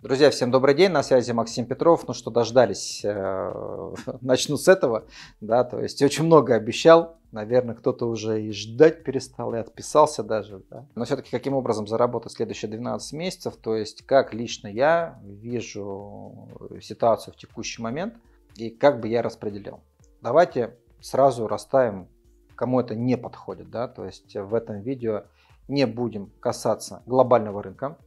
Друзья, всем добрый день, на связи Максим Петров. Ну что, дождались, э, начну с этого, да, то есть очень много обещал, наверное, кто-то уже и ждать перестал, и отписался даже, да. Но все-таки каким образом заработать следующие 12 месяцев, то есть как лично я вижу ситуацию в текущий момент и как бы я распределил. Давайте сразу расставим, кому это не подходит, да, то есть в этом видео не будем касаться глобального рынка,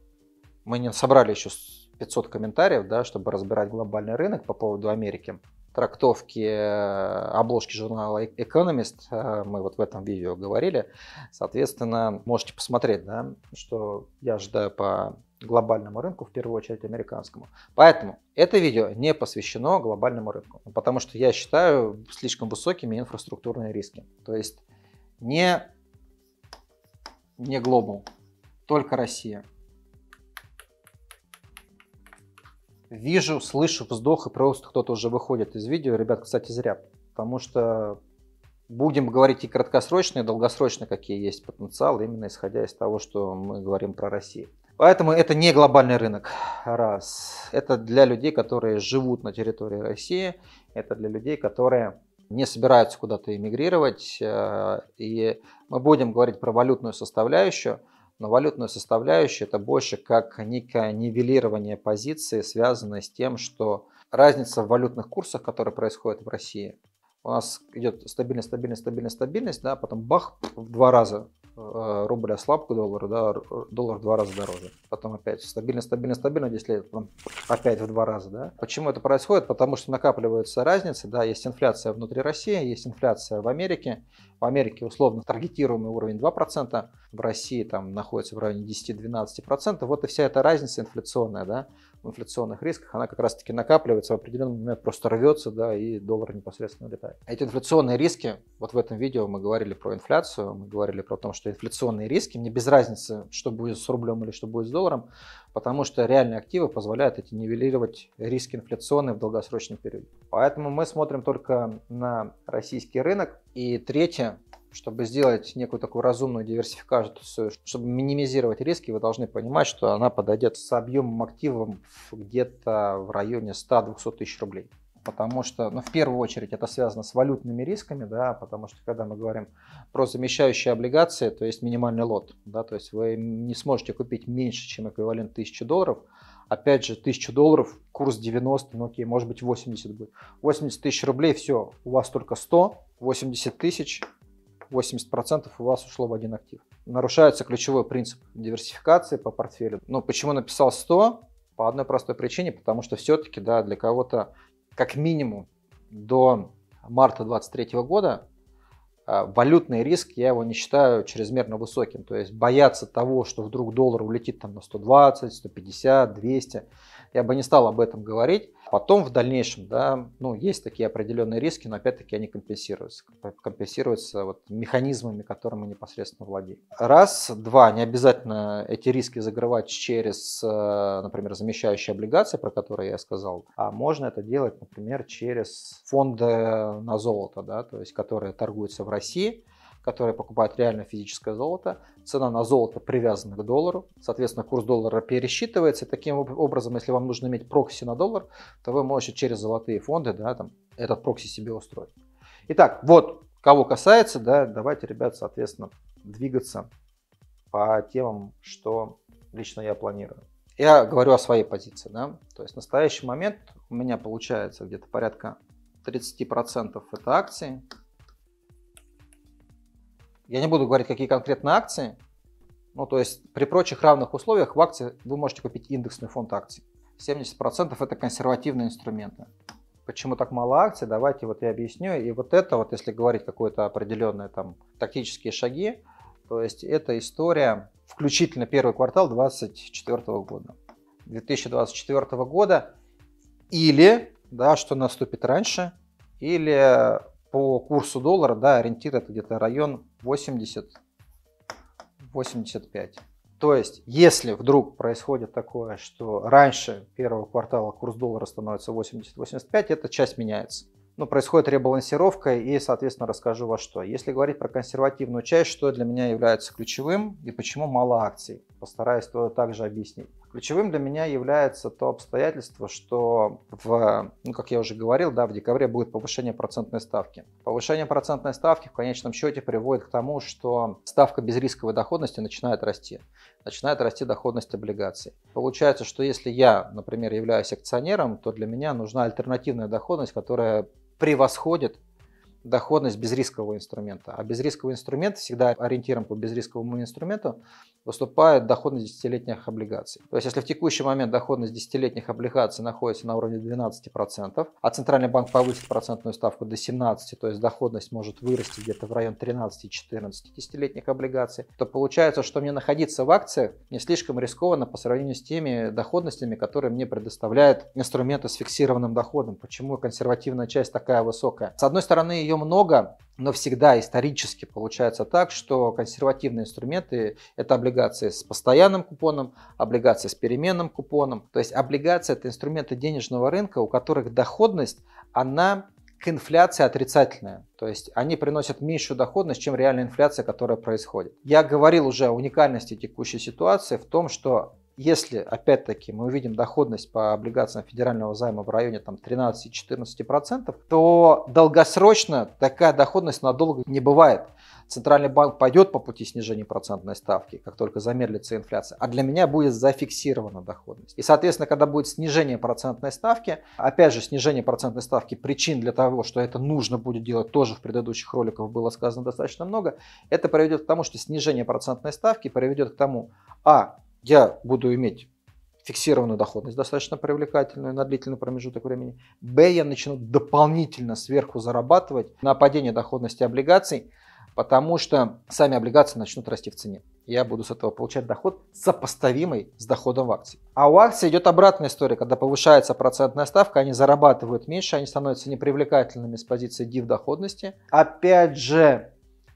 мы не собрали еще 500 комментариев, да, чтобы разбирать глобальный рынок по поводу Америки, трактовки э, обложки журнала Economist, «Э-, э, мы вот в этом видео говорили, соответственно, можете посмотреть, да, что я ожидаю по глобальному рынку, в первую очередь американскому. Поэтому это видео не посвящено глобальному рынку, потому что я считаю слишком высокими инфраструктурные риски. То есть не, не глобал, только Россия. вижу, слышу вздох, и просто кто-то уже выходит из видео. Ребят, кстати, зря, потому что будем говорить и краткосрочные, и долгосрочные, какие есть потенциал, именно исходя из того, что мы говорим про Россию. Поэтому это не глобальный рынок, раз. Это для людей, которые живут на территории России, это для людей, которые не собираются куда-то эмигрировать. Э, и мы будем говорить про валютную составляющую – но валютную составляющую это больше как некое нивелирование позиции, связанное с тем, что разница в валютных курсах, которая происходит в России, у нас идет стабильность, стабильность, стабильность, стабильность, да, потом бах, в два раза Э, рубль ослаб к доллару, да, доллар в два раза дороже. Потом опять стабильно, стабильно, стабильно 10 лет, потом опять в два раза. Да. Почему это происходит? Потому что накапливаются разницы, да, есть инфляция внутри России, есть инфляция в Америке. В Америке условно таргетируемый уровень 2%, в России там находится в районе 10-12%. Вот и вся эта разница инфляционная, да, в инфляционных рисках, она как раз-таки накапливается, в определенный момент просто рвется, да, и доллар непосредственно летает. Эти инфляционные риски, вот в этом видео мы говорили про инфляцию, мы говорили про то, что инфляционные риски, мне без разницы, что будет с рублем или что будет с долларом, потому что реальные активы позволяют эти нивелировать риски инфляционные в долгосрочном периоде. Поэтому мы смотрим только на российский рынок. И третье, чтобы сделать некую такую разумную диверсификацию, чтобы минимизировать риски, вы должны понимать, что она подойдет с объемом активов где-то в районе 100-200 тысяч рублей. Потому что, ну, в первую очередь, это связано с валютными рисками, да, потому что, когда мы говорим про замещающие облигации, то есть минимальный лот, да, то есть вы не сможете купить меньше, чем эквивалент 1000 долларов, опять же, 1000 долларов, курс 90, ну окей, может быть 80 будет. 80 тысяч рублей, все, у вас только 100, 80 тысяч, 80% у вас ушло в один актив. Нарушается ключевой принцип диверсификации по портфелю. Но ну, почему написал 100? По одной простой причине, потому что все-таки да, для кого-то как минимум до марта 2023 года а, валютный риск, я его не считаю чрезмерно высоким. То есть бояться того, что вдруг доллар улетит там на 120, 150, 200, я бы не стал об этом говорить. Потом в дальнейшем, да, ну, есть такие определенные риски, но опять-таки они компенсируются. Компенсируются вот механизмами, которым мы непосредственно владеем. Раз, два, не обязательно эти риски закрывать через, э, например, замещающие облигации, про которые я сказал, а можно это делать, например, через фонды на золото, да, то есть которые торгуются в России, которые покупают реально физическое золото. Цена на золото привязана к доллару, соответственно, курс доллара пересчитывается. таким образом, если вам нужно иметь прокси на доллар, то вы можете через золотые фонды да, там, этот прокси себе устроить. Итак, вот кого касается, да, давайте, ребят, соответственно, двигаться по темам, что лично я планирую. Я говорю о своей позиции, да, то есть в настоящий момент у меня получается где-то порядка 30% это акции, я не буду говорить, какие конкретно акции. Ну, то есть при прочих равных условиях в акции вы можете купить индексный фонд акций. 70% это консервативные инструменты. Почему так мало акций? Давайте вот я объясню. И вот это, вот если говорить какое-то определенные там тактические шаги, то есть это история включительно первый квартал 2024 года. 2024 года или, да, что наступит раньше, или по курсу доллара, да, ориентир это где-то район 80-85. То есть, если вдруг происходит такое, что раньше первого квартала курс доллара становится 80-85, эта часть меняется. Но происходит ребалансировка и, соответственно, расскажу во что. Если говорить про консервативную часть, что для меня является ключевым и почему мало акций, постараюсь то также объяснить. Ключевым для меня является то обстоятельство, что, в, ну, как я уже говорил, да, в декабре будет повышение процентной ставки. Повышение процентной ставки в конечном счете приводит к тому, что ставка безрисковой доходности начинает расти. Начинает расти доходность облигаций. Получается, что если я, например, являюсь акционером, то для меня нужна альтернативная доходность, которая превосходит доходность безрискового инструмента. А безрисковый инструмент, всегда ориентиром по безрисковому инструменту выступает доходность десятилетних облигаций. То есть, если в текущий момент доходность десятилетних облигаций находится на уровне 12%, а Центральный банк повысит процентную ставку до 17%, то есть доходность может вырасти где-то в район 13-14 десятилетних облигаций, то получается, что мне находиться в акциях не слишком рискованно по сравнению с теми доходностями, которые мне предоставляют инструменты с фиксированным доходом. Почему консервативная часть такая высокая? С одной стороны, ее ее много, но всегда исторически получается так, что консервативные инструменты – это облигации с постоянным купоном, облигации с переменным купоном. То есть облигации – это инструменты денежного рынка, у которых доходность, она к инфляции отрицательная. То есть они приносят меньшую доходность, чем реальная инфляция, которая происходит. Я говорил уже о уникальности текущей ситуации в том, что если, опять-таки, мы увидим доходность по облигациям федерального займа в районе там, 13-14%, то долгосрочно такая доходность надолго не бывает. Центральный банк пойдет по пути снижения процентной ставки, как только замедлится инфляция, а для меня будет зафиксирована доходность. И, соответственно, когда будет снижение процентной ставки, опять же, снижение процентной ставки причин для того, что это нужно будет делать, тоже в предыдущих роликах было сказано достаточно много, это приведет к тому, что снижение процентной ставки приведет к тому, а, я буду иметь фиксированную доходность, достаточно привлекательную на длительный промежуток времени. Б, я начну дополнительно сверху зарабатывать на падение доходности облигаций, потому что сами облигации начнут расти в цене. Я буду с этого получать доход сопоставимый с доходом в акции. А у акций идет обратная история, когда повышается процентная ставка, они зарабатывают меньше, они становятся непривлекательными с позиции див доходности. Опять же,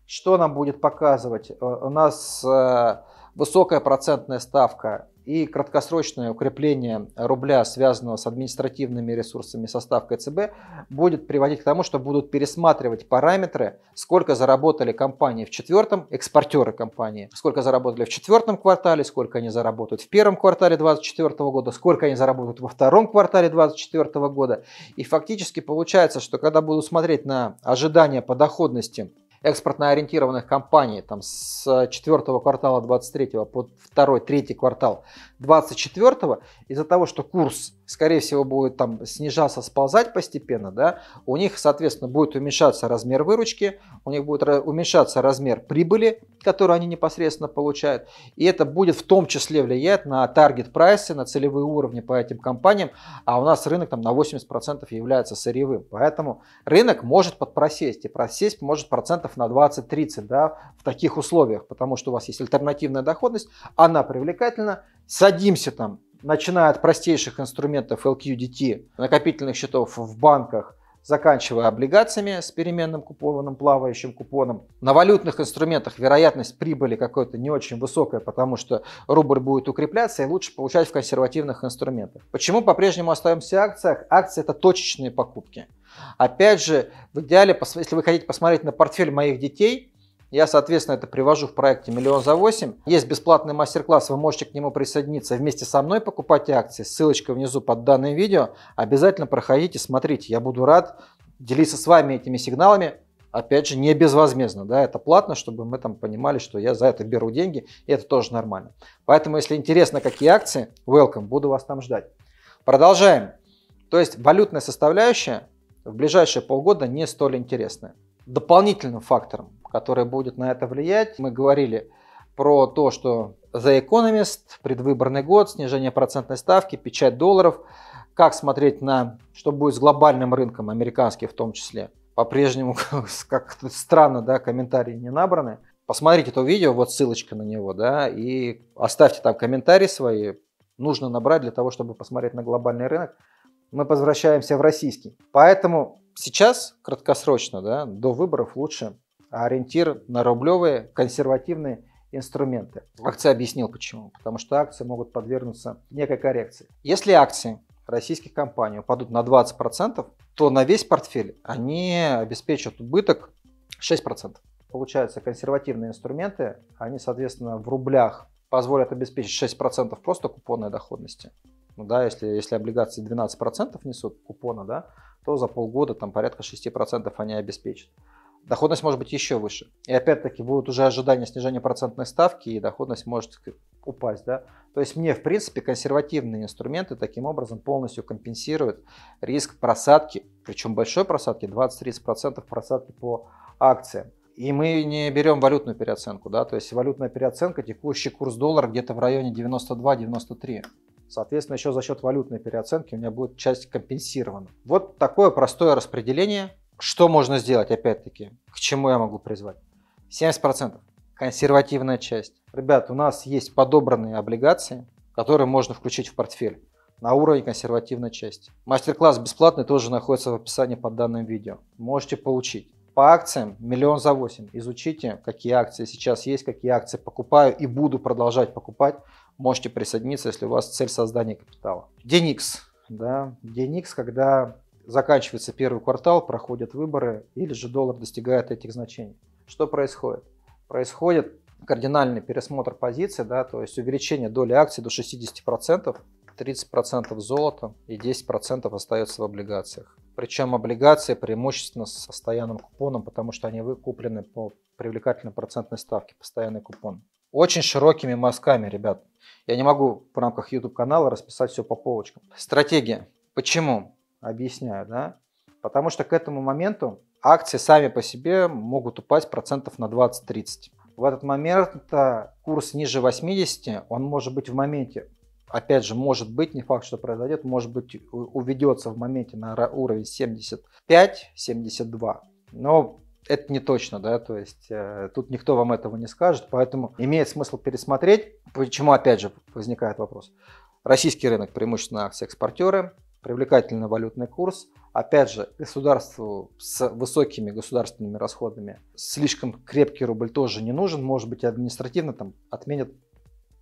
что нам будет показывать? Э, у нас э, высокая процентная ставка и краткосрочное укрепление рубля, связанного с административными ресурсами со ставкой ЦБ, будет приводить к тому, что будут пересматривать параметры, сколько заработали компании в четвертом, экспортеры компании, сколько заработали в четвертом квартале, сколько они заработают в первом квартале 2024 года, сколько они заработают во втором квартале 2024 года. И фактически получается, что когда будут смотреть на ожидания по доходности экспортно-ориентированных компаний там, с четвертого квартала 23 по второй третий квартал 24 из-за того, что курс скорее всего, будет там снижаться, сползать постепенно, да, у них, соответственно, будет уменьшаться размер выручки, у них будет уменьшаться размер прибыли, которую они непосредственно получают, и это будет в том числе влиять на таргет прайсы, на целевые уровни по этим компаниям, а у нас рынок там на 80% является сырьевым, поэтому рынок может подпросесть, и просесть может процентов на 20-30, да, в таких условиях, потому что у вас есть альтернативная доходность, она привлекательна, садимся там начиная от простейших инструментов LQDT, накопительных счетов в банках, заканчивая облигациями с переменным купонным плавающим купоном. На валютных инструментах вероятность прибыли какой-то не очень высокая, потому что рубль будет укрепляться и лучше получать в консервативных инструментах. Почему по-прежнему остаемся в акциях? Акции – это точечные покупки. Опять же, в идеале, если вы хотите посмотреть на портфель моих детей, я, соответственно, это привожу в проекте «Миллион за 8». Есть бесплатный мастер-класс, вы можете к нему присоединиться вместе со мной, покупать акции. Ссылочка внизу под данным видео. Обязательно проходите, смотрите. Я буду рад делиться с вами этими сигналами. Опять же, не безвозмездно, да, это платно, чтобы мы там понимали, что я за это беру деньги, и это тоже нормально. Поэтому, если интересно, какие акции, welcome, буду вас там ждать. Продолжаем. То есть валютная составляющая в ближайшие полгода не столь интересная. Дополнительным фактором который будет на это влиять. Мы говорили про то, что The Economist, предвыборный год, снижение процентной ставки, печать долларов, как смотреть на, что будет с глобальным рынком, американским в том числе. По-прежнему, как странно, да, комментарии не набраны. Посмотрите то видео, вот ссылочка на него, да, и оставьте там комментарии свои. Нужно набрать для того, чтобы посмотреть на глобальный рынок. Мы возвращаемся в российский. Поэтому сейчас, краткосрочно, да, до выборов лучше а ориентир на рублевые консервативные инструменты. Акция объяснил почему. Потому что акции могут подвергнуться некой коррекции. Если акции российских компаний упадут на 20%, то на весь портфель они обеспечат убыток 6%. Получается, консервативные инструменты, они, соответственно, в рублях позволят обеспечить 6% просто купонной доходности. Ну да, если, если облигации 12% несут купона, да, то за полгода там порядка 6% они обеспечат доходность может быть еще выше. И опять-таки будут уже ожидания снижения процентной ставки, и доходность может упасть. Да? То есть мне, в принципе, консервативные инструменты таким образом полностью компенсируют риск просадки, причем большой просадки, 20-30% просадки по акциям. И мы не берем валютную переоценку, да, то есть валютная переоценка, текущий курс доллара где-то в районе 92-93. Соответственно, еще за счет валютной переоценки у меня будет часть компенсирована. Вот такое простое распределение что можно сделать, опять-таки? К чему я могу призвать? 70% консервативная часть. Ребят, у нас есть подобранные облигации, которые можно включить в портфель на уровень консервативной части. Мастер-класс бесплатный тоже находится в описании под данным видео. Можете получить. По акциям миллион за 8. Изучите, какие акции сейчас есть, какие акции покупаю и буду продолжать покупать. Можете присоединиться, если у вас цель создания капитала. Денix. Да, Денix, когда заканчивается первый квартал, проходят выборы, или же доллар достигает этих значений. Что происходит? Происходит кардинальный пересмотр позиции, да, то есть увеличение доли акций до 60%, 30% золота и 10% остается в облигациях. Причем облигации преимущественно с постоянным купоном, потому что они выкуплены по привлекательной процентной ставке, постоянный купон. Очень широкими мазками, ребят. Я не могу в рамках YouTube канала расписать все по полочкам. Стратегия. Почему? Объясняю, да? Потому что к этому моменту акции сами по себе могут упасть процентов на 20-30. В этот момент э, курс ниже 80, он может быть в моменте, опять же, может быть, не факт, что произойдет, может быть, уведется в моменте на уровень 75-72. Но это не точно, да, то есть э, тут никто вам этого не скажет, поэтому имеет смысл пересмотреть. Почему, опять же, возникает вопрос. Российский рынок преимущественно акции экспортеры, привлекательный валютный курс. Опять же, государству с высокими государственными расходами слишком крепкий рубль тоже не нужен. Может быть, административно там отменят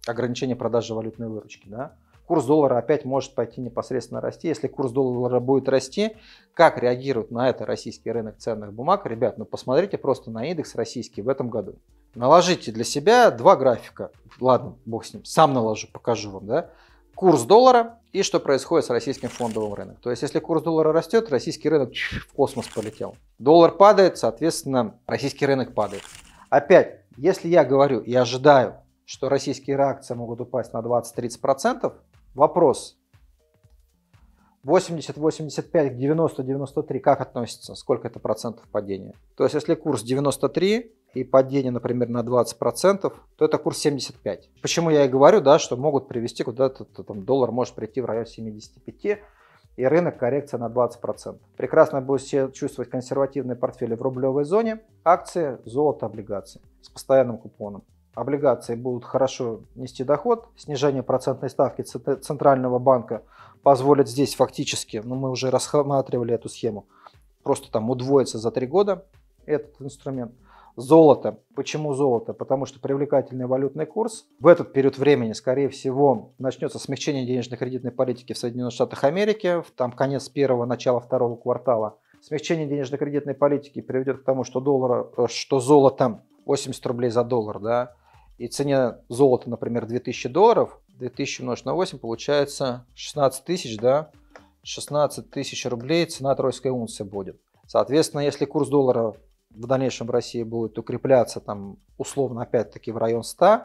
ограничение продажи валютной выручки. Да? Курс доллара опять может пойти непосредственно расти. Если курс доллара будет расти, как реагирует на это российский рынок ценных бумаг? Ребят, ну посмотрите просто на индекс российский в этом году. Наложите для себя два графика. Ладно, бог с ним, сам наложу, покажу вам. Да? Курс доллара и что происходит с российским фондовым рынком. То есть, если курс доллара растет, российский рынок в космос полетел. Доллар падает, соответственно, российский рынок падает. Опять, если я говорю и ожидаю, что российские реакции могут упасть на 20-30%, вопрос, 80, 85, 90, 93, как относится? Сколько это процентов падения? То есть, если курс 93 и падение, например, на 20 процентов, то это курс 75. Почему я и говорю, да, что могут привести куда-то, там, доллар может прийти в район 75, и рынок коррекция на 20%. Прекрасно будет все чувствовать консервативные портфели в рублевой зоне, акции, золото, облигации с постоянным купоном облигации будут хорошо нести доход, снижение процентной ставки Центрального банка позволит здесь фактически, ну мы уже рассматривали эту схему, просто там удвоится за три года этот инструмент. Золото. Почему золото? Потому что привлекательный валютный курс. В этот период времени, скорее всего, начнется смягчение денежно-кредитной политики в Соединенных Штатах Америки. Там конец первого, начало второго квартала. Смягчение денежно-кредитной политики приведет к тому, что, доллар, э, что золото 80 рублей за доллар, да, и цене золота, например, 2000 долларов, 2000 умножить на 8 получается 16 тысяч, да? 16 тысяч рублей цена тройской унции будет. Соответственно, если курс доллара в дальнейшем в России будет укрепляться там условно опять-таки в район 100,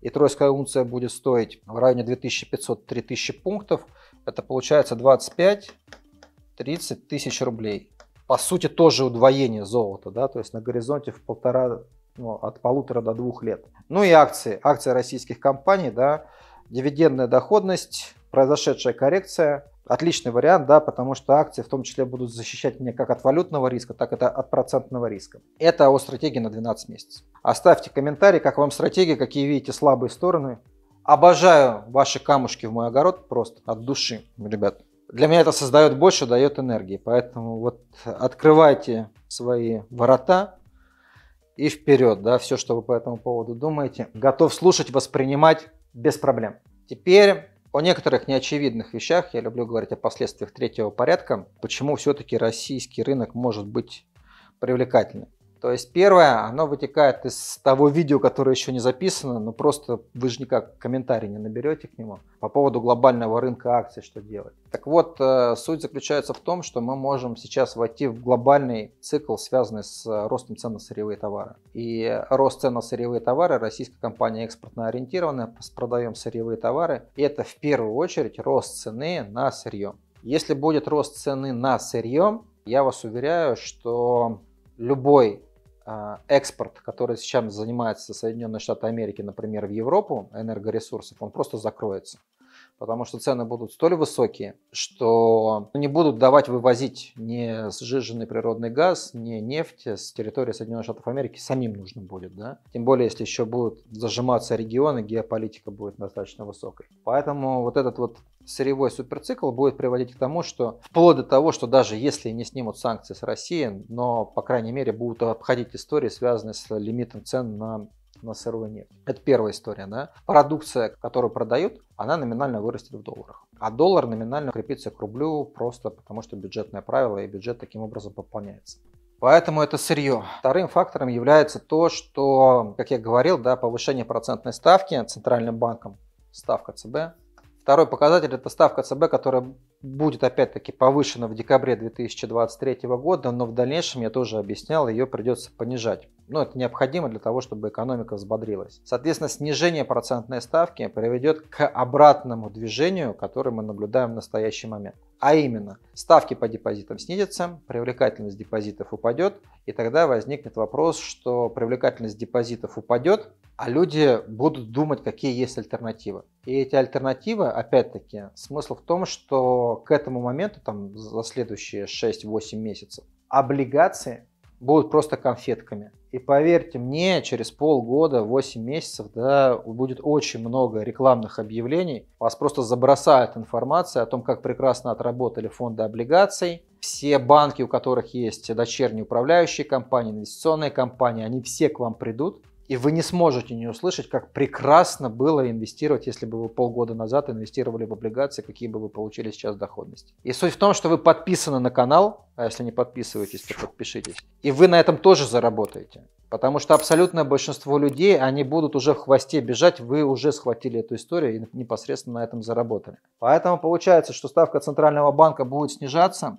и тройская унция будет стоить в районе 2500-3000 пунктов, это получается 25-30 тысяч рублей. По сути, тоже удвоение золота, да, то есть на горизонте в полтора ну, от полутора до двух лет. Ну и акции, акции российских компаний, да, дивидендная доходность, произошедшая коррекция, отличный вариант, да, потому что акции в том числе будут защищать меня как от валютного риска, так и от процентного риска. Это о стратегии на 12 месяцев. Оставьте комментарий, как вам стратегия, какие видите слабые стороны. Обожаю ваши камушки в мой огород просто от души, ребят. Для меня это создает больше, дает энергии, поэтому вот открывайте свои ворота, и вперед, да, все, что вы по этому поводу думаете. Готов слушать, воспринимать без проблем. Теперь о некоторых неочевидных вещах, я люблю говорить о последствиях третьего порядка, почему все-таки российский рынок может быть привлекательным. То есть первое, оно вытекает из того видео, которое еще не записано, но просто вы же никак комментарий не наберете к нему по поводу глобального рынка акций, что делать. Так вот, э, суть заключается в том, что мы можем сейчас войти в глобальный цикл, связанный с э, ростом цен на сырьевые товары. И рост цен на сырьевые товары, российская компания экспортно ориентирована, продаем сырьевые товары, и это в первую очередь рост цены на сырье. Если будет рост цены на сырье, я вас уверяю, что любой Э, экспорт, который сейчас занимается Соединенные Штаты Америки, например, в Европу, энергоресурсов, он просто закроется. Потому что цены будут столь высокие, что не будут давать вывозить ни сжиженный природный газ, ни нефть с территории Соединенных Штатов Америки самим нужно будет. Да? Тем более, если еще будут зажиматься регионы, геополитика будет достаточно высокой. Поэтому вот этот вот сырьевой суперцикл будет приводить к тому, что вплоть до того, что даже если не снимут санкции с России, но, по крайней мере, будут обходить истории, связанные с лимитом цен на на сырой нефть. Это первая история. Да? Продукция, которую продают, она номинально вырастет в долларах. А доллар номинально крепится к рублю просто потому, что бюджетное правило и бюджет таким образом пополняется. Поэтому это сырье. Вторым фактором является то, что, как я говорил, да, повышение процентной ставки Центральным банком, ставка ЦБ, Второй показатель – это ставка ЦБ, которая будет опять-таки повышена в декабре 2023 года, но в дальнейшем, я тоже объяснял, ее придется понижать. Но ну, это необходимо для того, чтобы экономика взбодрилась. Соответственно, снижение процентной ставки приведет к обратному движению, которое мы наблюдаем в настоящий момент. А именно, ставки по депозитам снизятся, привлекательность депозитов упадет, и тогда возникнет вопрос, что привлекательность депозитов упадет, а люди будут думать, какие есть альтернативы. И эти альтернативы, опять-таки, смысл в том, что к этому моменту, там, за следующие 6-8 месяцев, облигации будут просто конфетками. И поверьте мне, через полгода, 8 месяцев, да, будет очень много рекламных объявлений. Вас просто забросают информация о том, как прекрасно отработали фонды облигаций. Все банки, у которых есть дочерние управляющие компании, инвестиционные компании, они все к вам придут и вы не сможете не услышать, как прекрасно было инвестировать, если бы вы полгода назад инвестировали в облигации, какие бы вы получили сейчас доходности. И суть в том, что вы подписаны на канал, а если не подписываетесь, то подпишитесь. И вы на этом тоже заработаете. Потому что абсолютное большинство людей, они будут уже в хвосте бежать, вы уже схватили эту историю и непосредственно на этом заработали. Поэтому получается, что ставка Центрального банка будет снижаться,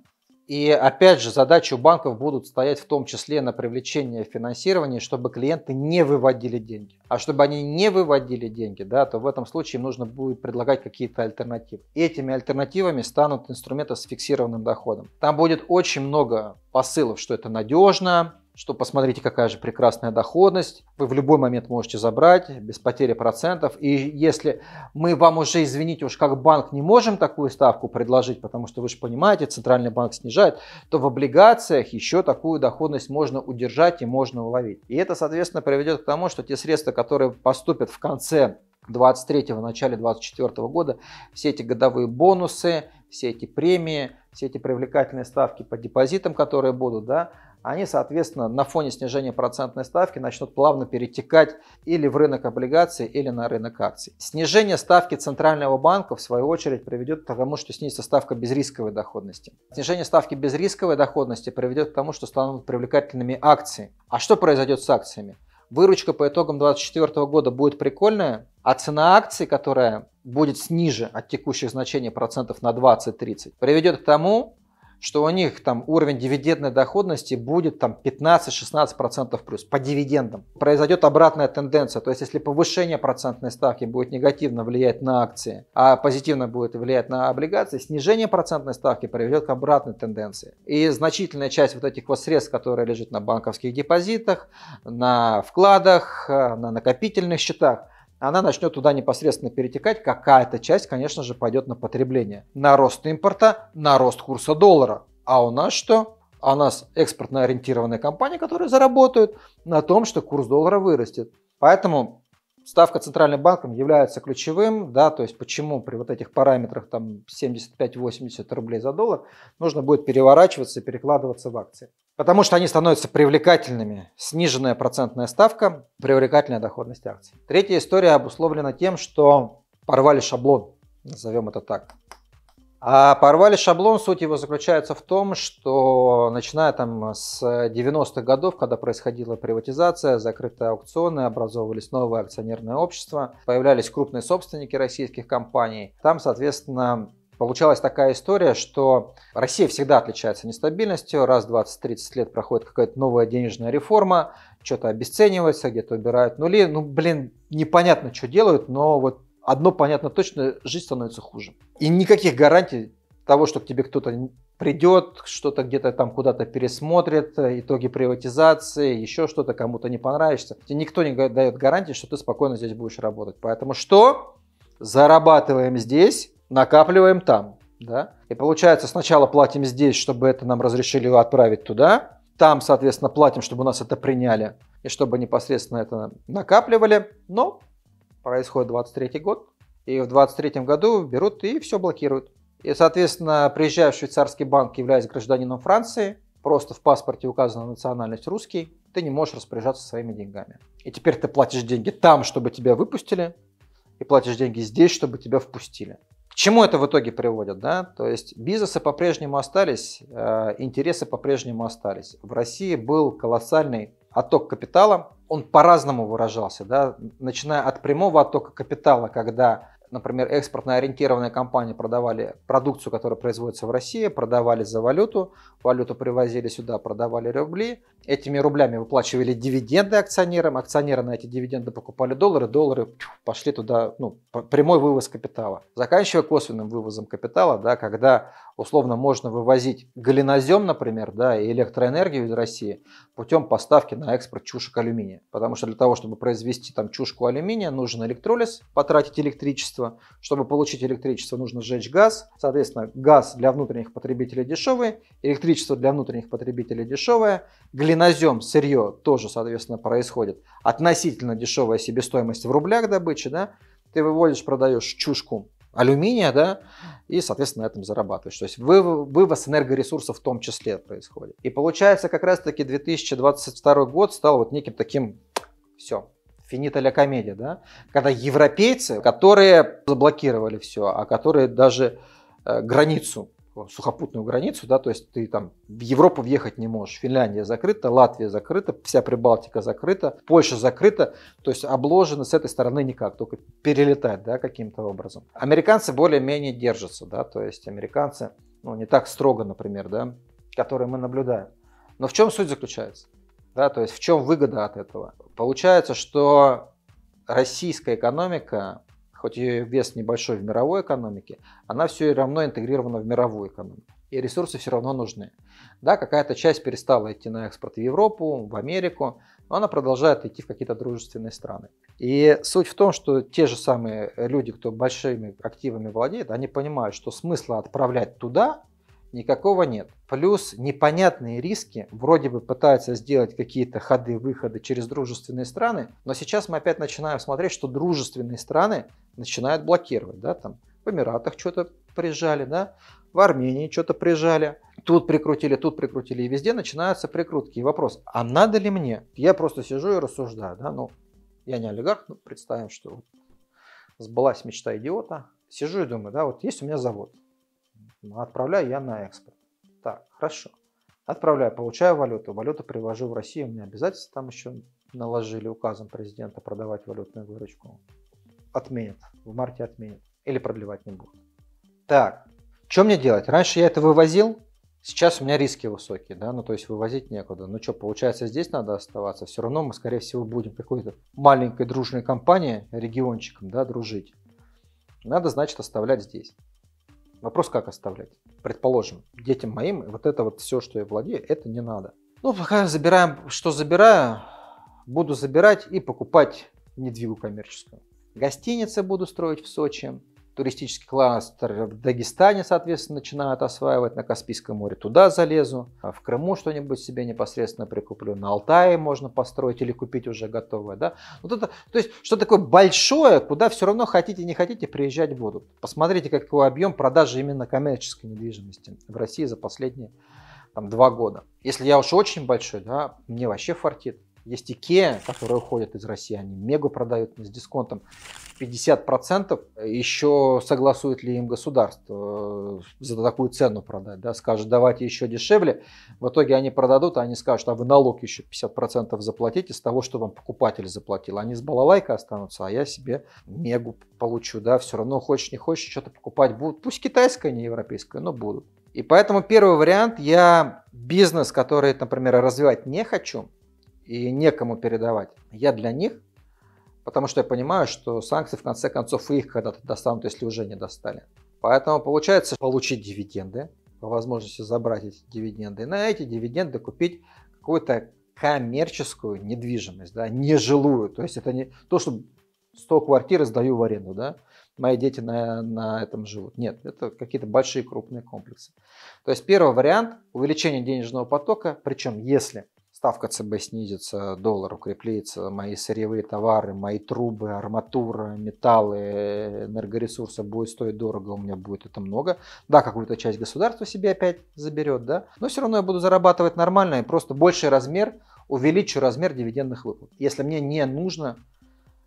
и опять же, задачи у банков будут стоять в том числе на привлечение финансирования, чтобы клиенты не выводили деньги. А чтобы они не выводили деньги, да, то в этом случае нужно будет предлагать какие-то альтернативы. этими альтернативами станут инструменты с фиксированным доходом. Там будет очень много посылов, что это надежно, что посмотрите, какая же прекрасная доходность. Вы в любой момент можете забрать без потери процентов. И если мы вам уже, извините, уж как банк не можем такую ставку предложить, потому что вы же понимаете, центральный банк снижает, то в облигациях еще такую доходность можно удержать и можно уловить. И это, соответственно, приведет к тому, что те средства, которые поступят в конце 23 начале 24 года, все эти годовые бонусы, все эти премии, все эти привлекательные ставки по депозитам, которые будут, да, они, соответственно, на фоне снижения процентной ставки начнут плавно перетекать или в рынок облигаций, или на рынок акций. Снижение ставки Центрального банка, в свою очередь, приведет к тому, что снизится ставка безрисковой доходности. Снижение ставки безрисковой доходности приведет к тому, что станут привлекательными акции. А что произойдет с акциями? Выручка по итогам 2024 года будет прикольная, а цена акций, которая будет сниже от текущих значений процентов на 20-30, приведет к тому, что у них там уровень дивидендной доходности будет там 15-16% плюс по дивидендам. Произойдет обратная тенденция, то есть если повышение процентной ставки будет негативно влиять на акции, а позитивно будет влиять на облигации, снижение процентной ставки приведет к обратной тенденции. И значительная часть вот этих вот средств, которые лежат на банковских депозитах, на вкладах, э, на накопительных счетах – она начнет туда непосредственно перетекать, какая-то часть, конечно же, пойдет на потребление. На рост импорта, на рост курса доллара. А у нас что? А у нас экспортно ориентированные компании, которые заработают на том, что курс доллара вырастет. Поэтому Ставка центральным банком является ключевым, да, то есть почему при вот этих параметрах там 75-80 рублей за доллар нужно будет переворачиваться и перекладываться в акции. Потому что они становятся привлекательными. Сниженная процентная ставка, привлекательная доходность акций. Третья история обусловлена тем, что порвали шаблон, назовем это так. А порвали шаблон, суть его заключается в том, что начиная там с 90-х годов, когда происходила приватизация, закрытые аукционы, образовывались новые акционерные общества, появлялись крупные собственники российских компаний. Там, соответственно, Получалась такая история, что Россия всегда отличается нестабильностью. Раз 20-30 лет проходит какая-то новая денежная реформа, что-то обесценивается, где-то убирают нули. Ну, блин, непонятно, что делают, но вот одно понятно точно, жизнь становится хуже. И никаких гарантий того, что к тебе кто-то придет, что-то где-то там куда-то пересмотрит, э, итоги приватизации, еще что-то кому-то не понравится. Тебе никто не дает гарантии, что ты спокойно здесь будешь работать. Поэтому что? Зарабатываем здесь, накапливаем там. Да? И получается, сначала платим здесь, чтобы это нам разрешили отправить туда. Там, соответственно, платим, чтобы у нас это приняли и чтобы непосредственно это накапливали. Но происходит 23 год, и в 23 году берут и все блокируют. И, соответственно, приезжая в швейцарский банк, являясь гражданином Франции, просто в паспорте указана национальность русский, ты не можешь распоряжаться своими деньгами. И теперь ты платишь деньги там, чтобы тебя выпустили, и платишь деньги здесь, чтобы тебя впустили. К чему это в итоге приводит? Да? То есть бизнесы по-прежнему остались, э, интересы по-прежнему остались. В России был колоссальный отток капитала, он по-разному выражался, да, начиная от прямого оттока капитала, когда например, экспортно-ориентированные компании продавали продукцию, которая производится в России, продавали за валюту, валюту привозили сюда, продавали рубли, этими рублями выплачивали дивиденды акционерам, акционеры на эти дивиденды покупали доллары, доллары пошли туда, ну, прямой вывоз капитала. Заканчивая косвенным вывозом капитала, да, когда условно можно вывозить глинозем, например, да, и электроэнергию из России путем поставки на экспорт чушек алюминия. Потому что для того, чтобы произвести там чушку алюминия, нужен электролиз, потратить электричество. Чтобы получить электричество, нужно сжечь газ. Соответственно, газ для внутренних потребителей дешевый, электричество для внутренних потребителей дешевое, глинозем, сырье тоже, соответственно, происходит. Относительно дешевая себестоимость в рублях добычи, да, ты выводишь, продаешь чушку алюминия, да, и, соответственно, на этом зарабатываешь. То есть вывоз энергоресурсов в том числе происходит. И получается, как раз-таки 2022 год стал вот неким таким все, финита ля комедия, да? Когда европейцы, которые заблокировали все, а которые даже э, границу сухопутную границу, да, то есть ты там в Европу въехать не можешь, Финляндия закрыта, Латвия закрыта, вся Прибалтика закрыта, Польша закрыта, то есть обложена с этой стороны никак, только перелетать, да, каким-то образом. Американцы более-менее держатся, да, то есть американцы, ну, не так строго, например, да, которые мы наблюдаем. Но в чем суть заключается? Да, то есть в чем выгода от этого? Получается, что российская экономика хоть ее вес небольшой в мировой экономике, она все равно интегрирована в мировую экономику. И ресурсы все равно нужны. Да, какая-то часть перестала идти на экспорт в Европу, в Америку, но она продолжает идти в какие-то дружественные страны. И суть в том, что те же самые люди, кто большими активами владеет, они понимают, что смысла отправлять туда никакого нет. Плюс непонятные риски, вроде бы пытаются сделать какие-то ходы, выходы через дружественные страны, но сейчас мы опять начинаем смотреть, что дружественные страны начинают блокировать, да, там в Эмиратах что-то прижали, да, в Армении что-то прижали, тут прикрутили, тут прикрутили, и везде начинаются прикрутки. И вопрос, а надо ли мне? Я просто сижу и рассуждаю, да, ну, я не олигарх, но ну, представим, что вот сбылась мечта идиота, сижу и думаю, да, вот есть у меня завод, ну, отправляю я на экспорт. Так, хорошо. Отправляю, получаю валюту. Валюту привожу в Россию. У меня обязательства там еще наложили указом президента продавать валютную выручку. Отменят. В марте отменят. Или продлевать не будут. Так, что мне делать? Раньше я это вывозил, Сейчас у меня риски высокие, да, ну то есть вывозить некуда. Ну что, получается здесь надо оставаться. Все равно мы, скорее всего, будем какой-то маленькой дружной компанией, региончиком, да, дружить. Надо, значит, оставлять здесь. Вопрос, как оставлять? Предположим, детям моим вот это вот все, что я владею, это не надо. Ну, пока забираем, что забираю, буду забирать и покупать недвигу коммерческую. Гостиницы буду строить в Сочи, туристический кластер в Дагестане, соответственно, начинают осваивать, на Каспийском море туда залезу, а в Крыму что-нибудь себе непосредственно прикуплю, на Алтае можно построить или купить уже готовое. Да? Вот это, то есть, что такое большое, куда все равно хотите, не хотите, приезжать будут. Посмотрите, какой объем продажи именно коммерческой недвижимости в России за последние там, два года. Если я уж очень большой, да, мне вообще фартит. Есть Икея, которая уходит из России, они Мегу продают с дисконтом 50%. Еще согласует ли им государство э, за такую цену продать? Да? Скажет, давайте еще дешевле. В итоге они продадут, а они скажут, а вы налог еще 50% заплатите с того, что вам покупатель заплатил. Они с балалайкой останутся, а я себе Мегу получу. Да? Все равно хочешь не хочешь, что-то покупать будут. Пусть китайское, не европейское, но будут. И поэтому первый вариант, я бизнес, который, например, развивать не хочу, и некому передавать. Я для них, потому что я понимаю, что санкции в конце концов их когда-то достанут, если уже не достали. Поэтому получается получить дивиденды, по возможности забрать эти дивиденды, и на эти дивиденды купить какую-то коммерческую недвижимость, да, нежилую. То есть это не то, что 100 квартир сдаю в аренду, да, мои дети на, на этом живут. Нет, это какие-то большие крупные комплексы. То есть первый вариант – увеличение денежного потока, причем если ставка ЦБ снизится, доллар укреплится, мои сырьевые товары, мои трубы, арматура, металлы, энергоресурсы будет стоить дорого, у меня будет это много. Да, какую-то часть государства себе опять заберет, да, но все равно я буду зарабатывать нормально и просто больший размер, увеличу размер дивидендных выплат. Если мне не нужно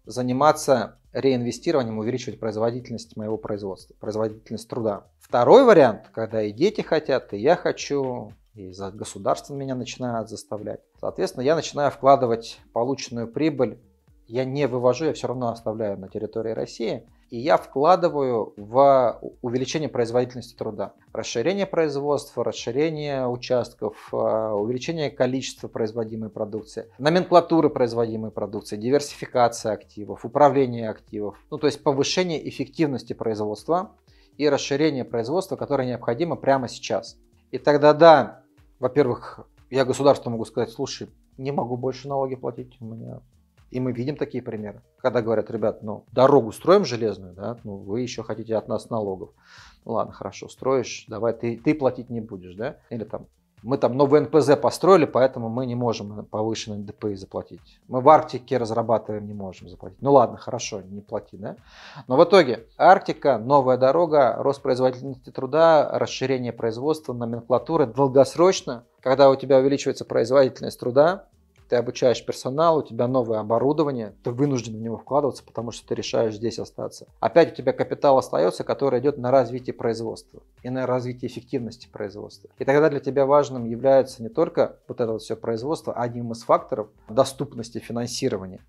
заниматься реинвестированием, увеличивать производительность моего производства, производительность труда. Второй вариант, когда и дети хотят, и я хочу, и за государство меня начинают заставлять. Соответственно, я начинаю вкладывать полученную прибыль. Я не вывожу, я все равно оставляю на территории России. И я вкладываю в увеличение производительности труда. Расширение производства, расширение участков, э, увеличение количества производимой продукции, номенклатуры производимой продукции, диверсификация активов, управление активов. Ну, то есть повышение эффективности производства и расширение производства, которое необходимо прямо сейчас. И тогда, да, во-первых, я государству могу сказать, слушай, не могу больше налоги платить, у меня... И мы видим такие примеры, когда говорят, ребят, ну, дорогу строим железную, да, ну, вы еще хотите от нас налогов. ладно, хорошо, строишь, давай, ты, ты платить не будешь, да, или там мы там новый НПЗ построили, поэтому мы не можем повышенный НДПИ заплатить. Мы в Арктике разрабатываем, не можем заплатить. Ну ладно, хорошо, не плати, да? Но в итоге Арктика, новая дорога, рост производительности труда, расширение производства, номенклатуры долгосрочно, когда у тебя увеличивается производительность труда, ты обучаешь персонал, у тебя новое оборудование, ты вынужден в него вкладываться, потому что ты решаешь здесь остаться. Опять у тебя капитал остается, который идет на развитие производства и на развитие эффективности производства. И тогда для тебя важным является не только вот это вот все производство, а одним из факторов доступности финансирования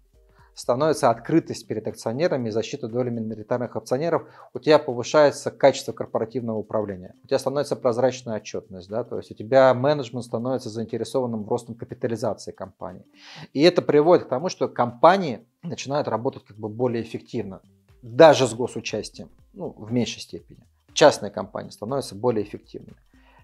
становится открытость перед акционерами, защита доли миноритарных акционеров, у тебя повышается качество корпоративного управления, у тебя становится прозрачная отчетность, да, то есть у тебя менеджмент становится заинтересованным в ростом капитализации компании. И это приводит к тому, что компании начинают работать как бы более эффективно, даже с госучастием, ну, в меньшей степени. Частные компании становятся более эффективными.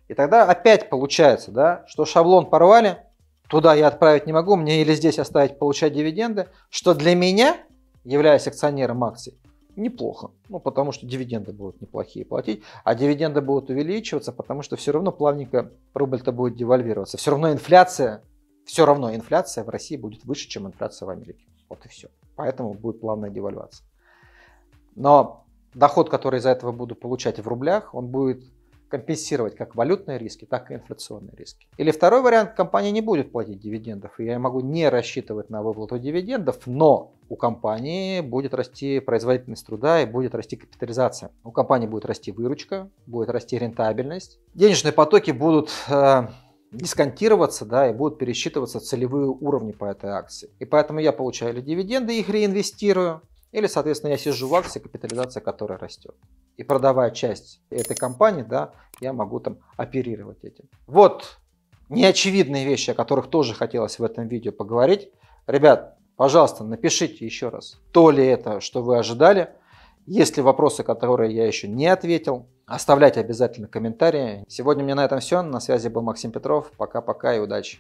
И тогда опять получается, да, что шаблон порвали – туда я отправить не могу, мне или здесь оставить получать дивиденды, что для меня, являясь акционером акций, неплохо. Ну, потому что дивиденды будут неплохие платить, а дивиденды будут увеличиваться, потому что все равно плавненько рубль-то будет девальвироваться. Все равно инфляция, все равно инфляция в России будет выше, чем инфляция в Америке. Вот и все. Поэтому будет плавная девальвация. Но доход, который из-за этого буду получать в рублях, он будет компенсировать как валютные риски, так и инфляционные риски. Или второй вариант, компания не будет платить дивидендов, и я могу не рассчитывать на выплату дивидендов, но у компании будет расти производительность труда и будет расти капитализация. У компании будет расти выручка, будет расти рентабельность. Денежные потоки будут э, дисконтироваться, да, и будут пересчитываться целевые уровни по этой акции. И поэтому я получаю или дивиденды, их реинвестирую, или, соответственно, я сижу в акции, капитализация которой растет. И продавая часть этой компании, да, я могу там оперировать этим. Вот неочевидные вещи, о которых тоже хотелось в этом видео поговорить. Ребят, пожалуйста, напишите еще раз, то ли это, что вы ожидали. Если вопросы, которые я еще не ответил, оставляйте обязательно комментарии. Сегодня мне на этом все. На связи был Максим Петров. Пока-пока и удачи.